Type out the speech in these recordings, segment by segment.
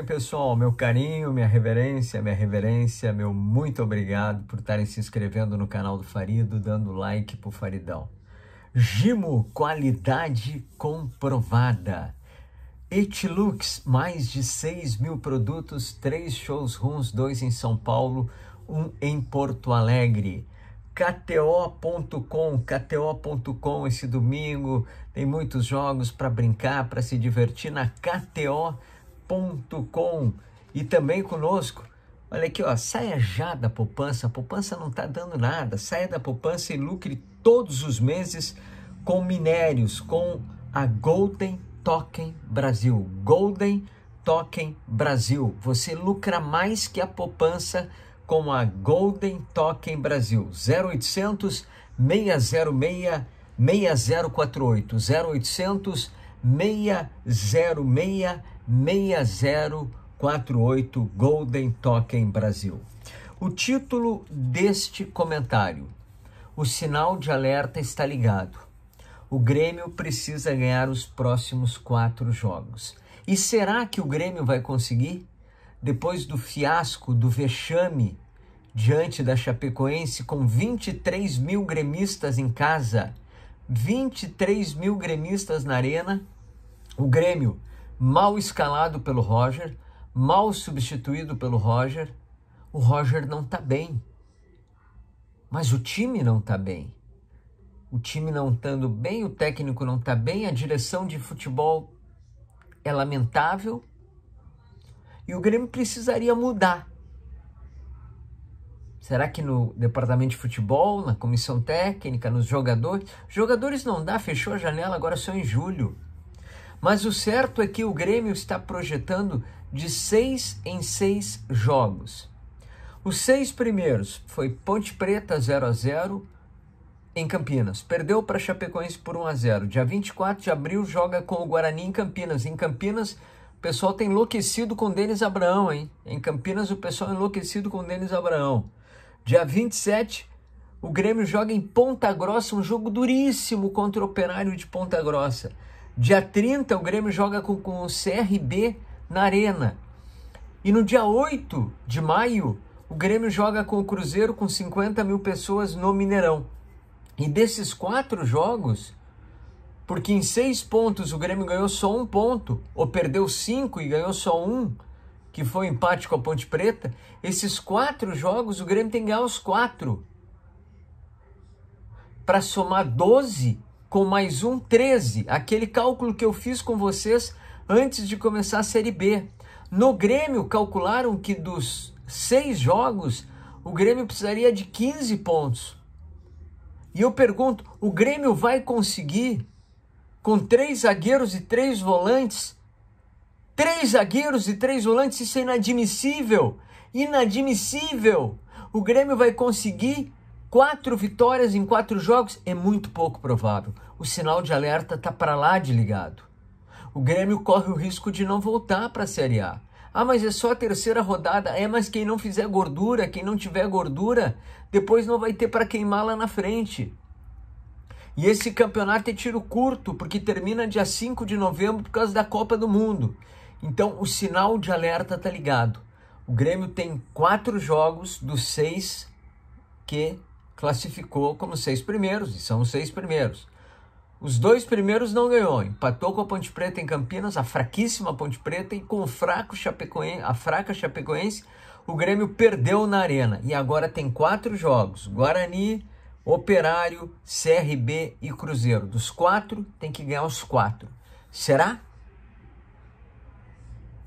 bem, pessoal? Meu carinho, minha reverência, minha reverência, meu muito obrigado por estarem se inscrevendo no canal do Farido, dando like pro Faridão. Gimo, qualidade comprovada. Etilux, mais de 6 mil produtos, 3 runs, 2 em São Paulo, um em Porto Alegre. KTO.com, KTO.com esse domingo, tem muitos jogos para brincar, para se divertir na KTO.com poupança.com e também conosco. Olha aqui, ó, saia já da poupança. A poupança não está dando nada. Saia da poupança e lucre todos os meses com minérios, com a Golden Token Brasil. Golden Token Brasil. Você lucra mais que a poupança com a Golden Token Brasil. 0800 606 6048. 0800 606 6048 Golden Token Brasil. O título deste comentário: O sinal de alerta está ligado. O Grêmio precisa ganhar os próximos quatro jogos. E será que o Grêmio vai conseguir? Depois do fiasco, do vexame diante da Chapecoense, com 23 mil gremistas em casa, 23 mil gremistas na arena, o Grêmio mal escalado pelo Roger, mal substituído pelo Roger. O Roger não está bem. Mas o time não está bem. O time não estando bem, o técnico não está bem, a direção de futebol é lamentável. E o Grêmio precisaria mudar. Será que no departamento de futebol, na comissão técnica, nos jogadores? Jogadores não dá, fechou a janela, agora só em julho. Mas o certo é que o Grêmio está projetando de seis em seis jogos. Os seis primeiros foi Ponte Preta 0 a 0 em Campinas. Perdeu para Chapecoense por 1 a 0. Dia 24 de abril joga com o Guarani em Campinas. Em Campinas, o pessoal tem tá enlouquecido com Denis Abraão, hein? Em Campinas o pessoal é enlouquecido com Denis Abraão. Dia 27, o Grêmio joga em Ponta Grossa, um jogo duríssimo contra o Operário de Ponta Grossa. Dia 30, o Grêmio joga com, com o CRB na Arena. E no dia 8 de maio, o Grêmio joga com o Cruzeiro com 50 mil pessoas no Mineirão. E desses quatro jogos, porque em seis pontos o Grêmio ganhou só um ponto, ou perdeu cinco e ganhou só um, que foi um empate com a Ponte Preta, esses quatro jogos o Grêmio tem que ganhar os quatro. Para somar 12 com mais um 13, aquele cálculo que eu fiz com vocês antes de começar a Série B. No Grêmio, calcularam que dos seis jogos, o Grêmio precisaria de 15 pontos. E eu pergunto: o Grêmio vai conseguir, com três zagueiros e três volantes? Três zagueiros e três volantes, isso é inadmissível! Inadmissível! O Grêmio vai conseguir Quatro vitórias em quatro jogos é muito pouco provável. O sinal de alerta está para lá de ligado. O Grêmio corre o risco de não voltar para a Série A. Ah, mas é só a terceira rodada. É, mas quem não fizer gordura, quem não tiver gordura, depois não vai ter para queimar lá na frente. E esse campeonato é tiro curto, porque termina dia 5 de novembro por causa da Copa do Mundo. Então o sinal de alerta tá ligado. O Grêmio tem quatro jogos dos seis que classificou como seis primeiros, e são os seis primeiros. Os dois primeiros não ganhou, empatou com a Ponte Preta em Campinas, a fraquíssima Ponte Preta, e com o fraco Chapecoense, a fraca Chapecoense, o Grêmio perdeu na arena. E agora tem quatro jogos: Guarani, Operário, CRB e Cruzeiro. Dos quatro, tem que ganhar os quatro. Será?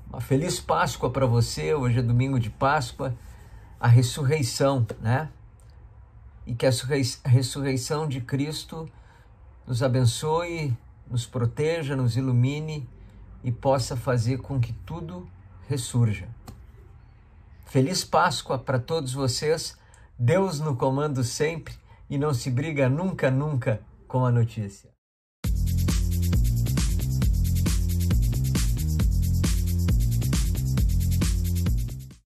Uma feliz Páscoa para você. Hoje é domingo de Páscoa, a ressurreição, né? e que a ressurreição de Cristo nos abençoe, nos proteja, nos ilumine e possa fazer com que tudo ressurja. Feliz Páscoa para todos vocês. Deus no comando sempre e não se briga nunca, nunca com a notícia.